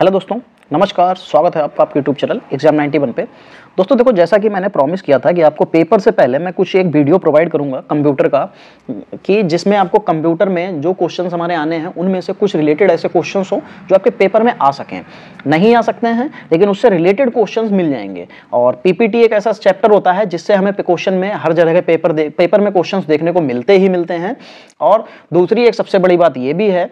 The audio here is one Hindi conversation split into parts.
हेलो दोस्तों नमस्कार स्वागत है आपका आपके यूट्यूब चैनल एग्जाम 91 पे दोस्तों देखो जैसा कि मैंने प्रॉमिस किया था कि आपको पेपर से पहले मैं कुछ एक वीडियो प्रोवाइड करूंगा कंप्यूटर का कि जिसमें आपको कंप्यूटर में जो क्वेश्चंस हमारे आने हैं उनमें से कुछ रिलेटेड ऐसे क्वेश्चन हों जो आपके पेपर में आ सकें नहीं आ सकते हैं लेकिन उससे रिलेटेड क्वेश्चन मिल जाएंगे और पीपीटी एक ऐसा चैप्टर होता है जिससे हमें क्वेश्चन में हर जगह के पेपर पेपर में क्वेश्चन देखने को मिलते ही मिलते हैं और दूसरी एक सबसे बड़ी बात ये भी है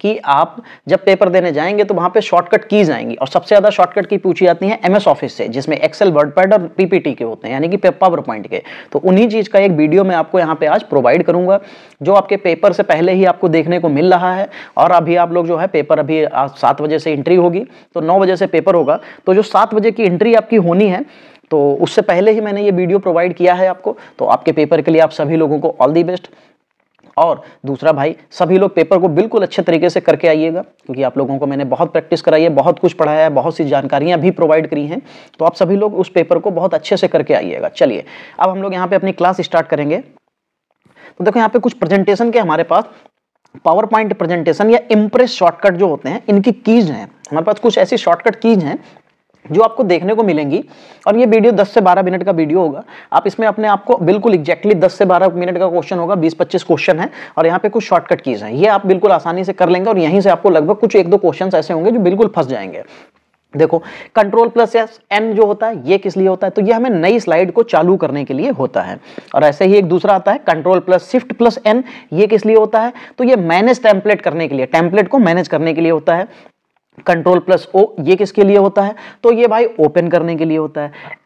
कि आप जब पेपर देने जाएंगे तो वहां पे शॉर्टकट कीज आएंगी और सबसे ज्यादा शॉर्टकट की पूछी जाती है एमएस ऑफिस से जिसमें एक्सेल वर्ड पैड और पीपीटी के होते हैं यानी कि पावर पॉइंट के तो उन्हीं चीज का एक वीडियो मैं आपको यहाँ पे आज प्रोवाइड करूंगा जो आपके पेपर से पहले ही आपको देखने को मिल रहा है और अभी आप लोग जो है पेपर अभी सात बजे से एंट्री होगी तो नौ बजे से पेपर होगा तो जो सात बजे की एंट्री आपकी होनी है तो उससे पहले ही मैंने ये वीडियो प्रोवाइड किया है आपको तो आपके पेपर के लिए आप सभी लोगों को ऑल दी बेस्ट और दूसरा भाई सभी लोग पेपर को बिल्कुल अच्छे तरीके से करके आइएगा क्योंकि आप लोगों को मैंने बहुत प्रैक्टिस कराई है बहुत कुछ पढ़ाया है बहुत सी जानकारियां भी प्रोवाइड करी हैं तो आप सभी लोग उस पेपर को बहुत अच्छे से करके आइएगा चलिए अब हम लोग यहाँ पे अपनी क्लास स्टार्ट करेंगे तो देखो यहाँ पे कुछ प्रेजेंटेशन के हमारे पास पावर पॉइंट प्रेजेंटेशन या इम्प्रेस शॉर्टकट जो होते हैं इनकी कीज हैं हमारे पास कुछ ऐसी शॉर्टकट कीज हैं जो आपको देखने को मिलेंगी और ये वीडियो 10 से 12 मिनट का वीडियो होगा आप इसमें अपने आपको बिल्कुल एक्जैक्टली 10 से 12 मिनट का क्वेश्चन होगा 20-25 क्वेश्चन है और यहाँ पे कुछ शॉर्टकट कीज हैं ये आप बिल्कुल आसानी से कर लेंगे और यहीं से आपको लगभग कुछ एक दो क्वेश्चन ऐसे होंगे जो बिल्कुल फंस जाएंगे देखो कंट्रोल प्लस एस एन जो होता है ये किस लिए होता है तो ये हमें नई स्लाइड को चालू करने के लिए होता है और ऐसे ही एक दूसरा आता है control plus shift plus N ये किस लिए होता है तो ये मैनेज टेम्पलेट करने के लिए टेम्पलेट को मैनेज करने के लिए होता है कंट्रोल प्लस ओ ये किसके लिए होता है तो ये भाई ओपन करने के लिए होता है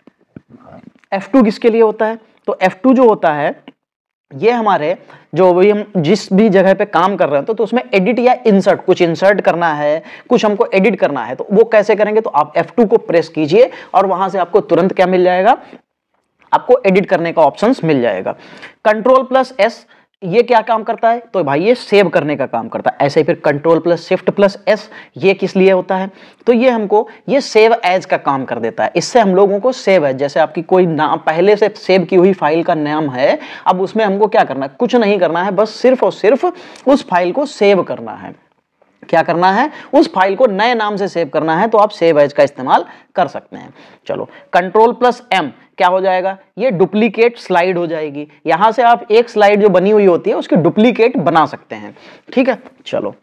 F2 किसके लिए होता है तो F2 जो होता है ये हमारे जो भी हम जिस भी जगह पे काम कर रहे हैं तो, तो उसमें एडिट या इंसर्ट कुछ इंसर्ट करना है कुछ हमको एडिट करना है तो वो कैसे करेंगे तो आप F2 को प्रेस कीजिए और वहां से आपको तुरंत क्या मिल जाएगा आपको एडिट करने का ऑप्शंस मिल जाएगा कंट्रोल प्लस एस ये क्या काम करता है तो भाई ये सेव करने का काम करता है ऐसे ही फिर control plus shift plus S ये किस लिए होता है तो ये हमको ये सेव एज का काम कर देता है इससे हम लोगों को सेव है जैसे आपकी कोई नाम पहले से सेव की हुई फाइल का नाम है अब उसमें हमको क्या करना है कुछ नहीं करना है बस सिर्फ और सिर्फ उस फाइल को सेव करना है क्या करना है उस फाइल को नए नाम से सेव करना है तो आप सेव एज का इस्तेमाल कर सकते हैं चलो कंट्रोल प्लस एम क्या हो जाएगा ये डुप्लीकेट स्लाइड हो जाएगी यहां से आप एक स्लाइड जो बनी हुई होती है उसकी डुप्लीकेट बना सकते हैं ठीक है चलो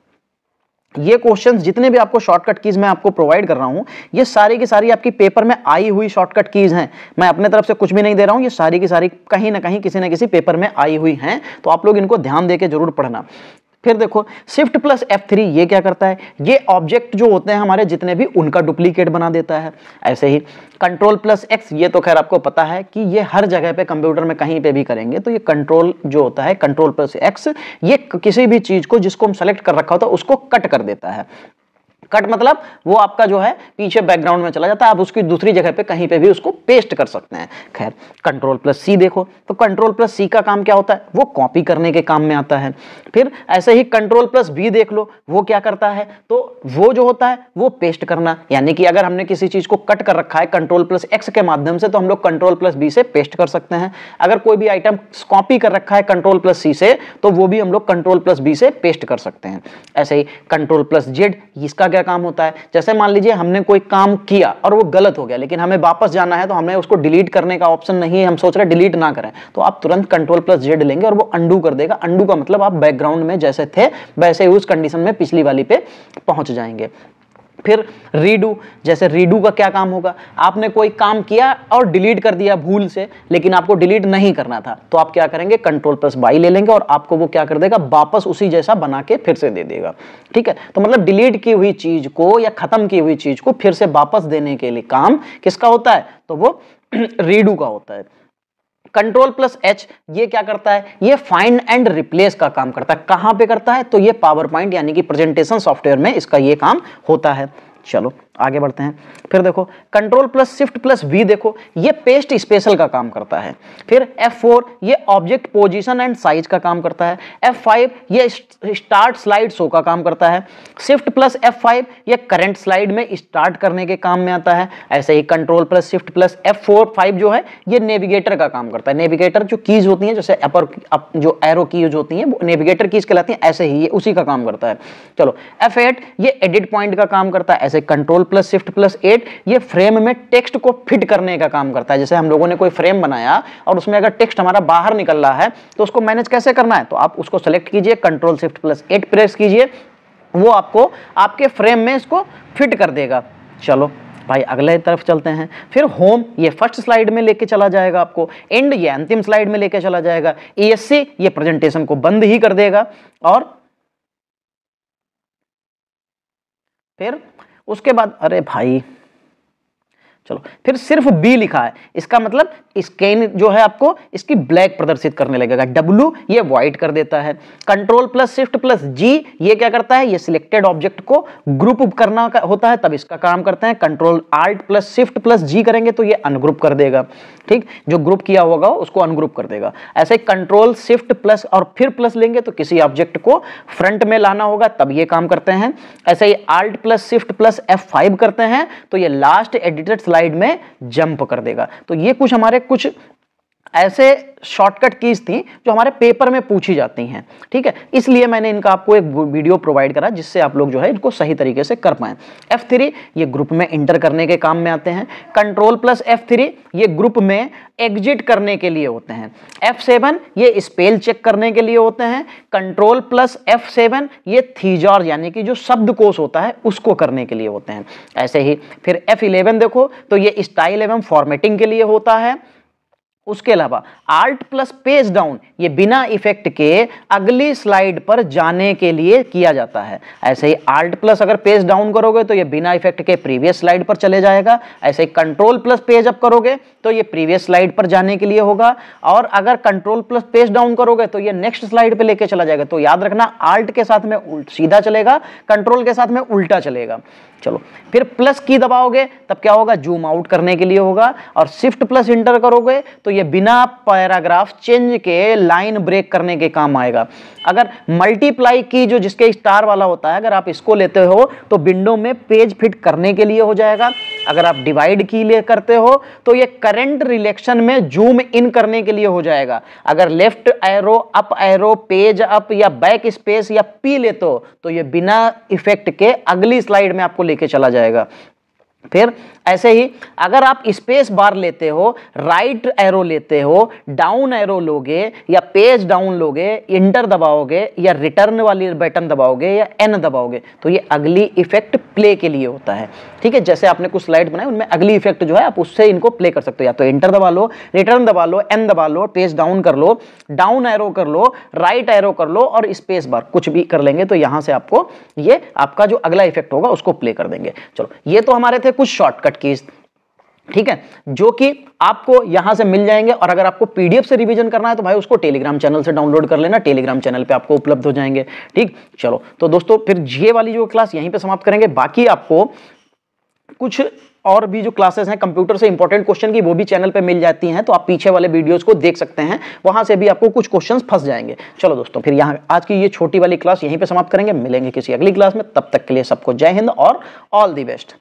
ये क्वेश्चंस जितने भी आपको शॉर्टकट कीज मैं आपको प्रोवाइड कर रहा हूं ये सारी की सारी आपकी पेपर में आई हुई शॉर्टकट कीज हैं मैं अपने तरफ से कुछ भी नहीं दे रहा हूं ये सारी की सारी कहीं ना कहीं किसी ना किसी पेपर में आई हुई हैं तो आप लोग इनको ध्यान देकर जरूर पढ़ना फिर देखो शिफ्ट प्लस एफ थ्री ये क्या करता है ये ऑब्जेक्ट जो होते हैं हमारे जितने भी उनका डुप्लीकेट बना देता है ऐसे ही कंट्रोल प्लस एक्स ये तो खैर आपको पता है कि ये हर जगह पे कंप्यूटर में कहीं पे भी करेंगे तो ये कंट्रोल जो होता है कंट्रोल प्लस एक्स ये किसी भी चीज़ को जिसको हम सेलेक्ट कर रखा होता है उसको कट कर देता है कट मतलब वो आपका जो है पीछे बैकग्राउंड में चला जाता है आप उसकी दूसरी जगह पे कहीं पे भी उसको पेस्ट कर सकते हैं खैर कंट्रोल प्लस सी देखो तो कंट्रोल प्लस सी का काम क्या होता है वो कॉपी करने के काम में आता है फिर ऐसे ही कंट्रोल प्लस बी देख लो वो क्या करता है तो वो जो होता है वो पेस्ट करना यानी कि अगर हमने किसी चीज़ को कट कर रखा है कंट्रोल प्लस एक्स के माध्यम से तो हम लोग कंट्रोल प्लस बी से पेस्ट कर सकते हैं अगर कोई भी आइटम कॉपी कर रखा है कंट्रोल प्लस सी से तो वो भी हम लोग कंट्रोल प्लस बी से पेस्ट कर सकते हैं ऐसे ही कंट्रोल प्लस जेड इसका क्या काम होता है जैसे मान लीजिए हमने कोई काम किया और वो गलत हो गया लेकिन हमें वापस जाना है तो हमें उसको डिलीट करने का ऑप्शन नहीं है हम सोच रहे डिलीट ना करें तो आप तुरंत कंट्रोल प्लस जेड लेंगे और वो अंडू कर देगा अंडू का मतलब आप बैकग्राउंड में जैसे थे वैसे उस कंडीशन में पिछली वाली पे पहुंच जाएंगे फिर रीडू जैसे रीडू का क्या काम होगा आपने कोई काम किया और डिलीट कर दिया भूल से लेकिन आपको डिलीट नहीं करना था तो आप क्या करेंगे कंट्रोल प्लस बाई ले लेंगे और आपको वो क्या कर देगा वापस उसी जैसा बना के फिर से दे देगा ठीक है तो मतलब डिलीट की हुई चीज को या खत्म की हुई चीज को फिर से वापस देने के लिए काम किसका होता है तो वो रीडू का होता है कंट्रोल प्लस एच ये क्या करता है ये फाइंड एंड रिप्लेस का काम करता है कहां पे करता है तो ये पावर पॉइंट यानी कि प्रेजेंटेशन सॉफ्टवेयर में इसका ये काम होता है चलो आगे बढ़ते हैं फिर देखो control plus shift plus V देखो ये पेस्ट स्पेशल का काम करता है फिर एफ फोर ये ऑब्जेक्ट पोजीशन एंड साइज का काम करता है एफ फाइव ये स्टार्ट स्लाइड शो का काम करता है शिफ्ट प्लस फाइव ये करंट स्लाइड में स्टार्ट करने के काम में आता है ऐसे ही control plus shift plus four five जो है ये नेविगेटर का काम करता है नेविगेटर जो कीज होती हैं जैसे अपर जो एरो कीज होती हैं वो नेविगेटर कीज कहलाती हैं ऐसे ही ये उसी का काम करता है चलो एफ एट ये एडिट पॉइंट का काम करता है ऐसे control plus shift plus eight wait ये फ्रेम में टेक्स्ट को फिट करने का काम करता है जैसे हम लोगों ने कोई फ्रेम बनाया और उसमें अगर टेक्स्ट हमारा बाहर निकल रहा है तो उसको मैनेज कैसे करना है तो आप उसको सेलेक्ट कीजिए control shift plus eight press कीजिए वो आपको आपके फ्रेम में इसको फिट कर देगा चलो भाई अगले तरफ चलते हैं फिर होम ये फर्स्ट स्लाइड में लेके चला जाएगा आपको एंड ये अंतिम स्लाइड में लेके चला जाएगा ईएससी e ये प्रेजेंटेशन को बंद ही कर देगा और फिर उसके बाद अरे भाई चलो फिर सिर्फ बी लिखा है इसका मतलब स्कैन जो है आपको इसकी ब्लैक प्रदर्शित करने लगेगा डब्ल्यू ये व्हाइट कर देता है control plus shift plus G ये क्या करता है ये सिलेक्टेड ऑब्जेक्ट को ग्रुप करना होता है तब इसका काम करते हैं control alt plus shift plus G करेंगे तो ये अनग्रुप कर देगा ठीक जो ग्रुप किया होगा उसको अनग्रुप कर देगा ऐसे कंट्रोल शिफ्ट प्लस और फिर प्लस लेंगे तो किसी ऑब्जेक्ट को फ्रंट में लाना होगा तब ये काम करते हैं ऐसे ही alt plus shift plus F करते हैं तो ये लास्ट एडिटेड स्लाइड में जंप कर देगा तो ये कुछ हमारे कुछ ऐसे शॉर्टकट कीज थी जो हमारे पेपर में पूछी जाती हैं ठीक है इसलिए मैंने इनका आपको एक वीडियो प्रोवाइड करा जिससे आप लोग जो है इनको सही तरीके से कर पाएँ एफ थ्री ये ग्रुप में इंटर करने के काम में आते हैं कंट्रोल प्लस एफ थ्री ये ग्रुप में एग्जिट करने के लिए होते हैं एफ सेवन ये स्पेल चेक करने के लिए होते हैं कंट्रोल प्लस एफ सेवन ये थीजॉर यानी कि जो कोश होता है उसको करने के लिए होते हैं ऐसे ही फिर एफ इलेवन देखो तो ये स्टाइल एवं फॉर्मेटिंग के लिए होता है उसके अलावा आर्ट प्लस पेज डाउन ये बिना इफेक्ट के अगली स्लाइड पर जाने के लिए किया जाता है ऐसे ही आर्ट प्लस अगर पेज डाउन करोगे तो ये बिना इफेक्ट के प्रीवियस स्लाइड पर चले जाएगा ऐसे ही कंट्रोल प्लस पेज अप करोगे तो ये प्रीवियस स्लाइड पर जाने के लिए होगा और अगर कंट्रोल प्लस पेज डाउन करोगे तो ये नेक्स्ट स्लाइड पर लेके चला जाएगा तो याद रखना आल्ट के साथ में उल्ट सीधा चलेगा कंट्रोल के साथ में उल्टा चलेगा चलो फिर प्लस की दबाओगे तब क्या होगा जूम आउट करने के लिए होगा और शिफ्ट प्लस इंटर करोगे तो ये बिना पैराग्राफ चेंज के लाइन ब्रेक करने के काम आएगा अगर मल्टीप्लाई की जो जिसके स्टार वाला होता है अगर आप इसको लेते हो तो विंडो में पेज फिट करने के लिए हो जाएगा अगर आप डिवाइड की ले करते हो तो ये करंट रिलेक्शन में जूम इन करने के लिए हो जाएगा अगर left arrow up arrow page up या बैक स्पेस या पी लेते हो तो ये बिना इफेक्ट के अगली स्लाइड में आपको लेके चला जाएगा फिर ऐसे ही अगर आप स्पेस बार लेते हो राइट एरो लेते हो डाउन एरो लोगे या पेज डाउन लोगे इंटर दबाओगे या रिटर्न वाली बटन दबाओगे या एन दबाओगे तो ये अगली इफेक्ट प्ले के लिए होता है ठीक है जैसे आपने कुछ स्लाइड बनाई उनमें अगली इफेक्ट जो है आप उससे इनको प्ले कर सकते हो या तो इंटर दबा लो रिटर्न दबा लो एन दबा लो पेज डाउन कर लो डाउन एरो कर लो राइट एरो कर लो और स्पेस बार कुछ भी कर लेंगे तो यहाँ से आपको ये आपका जो अगला इफेक्ट होगा उसको प्ले कर देंगे चलो ये तो हमारे थे कुछ शॉर्टकट कीज ठीक है जो कि आपको यहां से मिल जाएंगे और अगर आपको पीडीएफ से रिवीजन करना है तो भाई उसको टेलीग्राम चैनल से डाउनलोड कर लेना टेलीग्राम चैनल पे आपको उपलब्ध हो जाएंगे ठीक चलो तो दोस्तों फिर ये वाली जो क्लास यहीं पे समाप्त करेंगे बाकी आपको कुछ और भी जो क्लासेस हैं कंप्यूटर से इंपॉर्टेंट क्वेश्चन की वो भी चैनल पर मिल जाती हैं तो आप पीछे वाले वीडियोज को देख सकते हैं वहां से भी आपको कुछ क्वेश्चन फंस जाएंगे चलो दोस्तों फिर यहाँ आज की ये छोटी वाली क्लास यहीं पर समाप्त करेंगे मिलेंगे किसी अगली क्लास में तब तक के लिए सबको जय हिंद और ऑल दी बेस्ट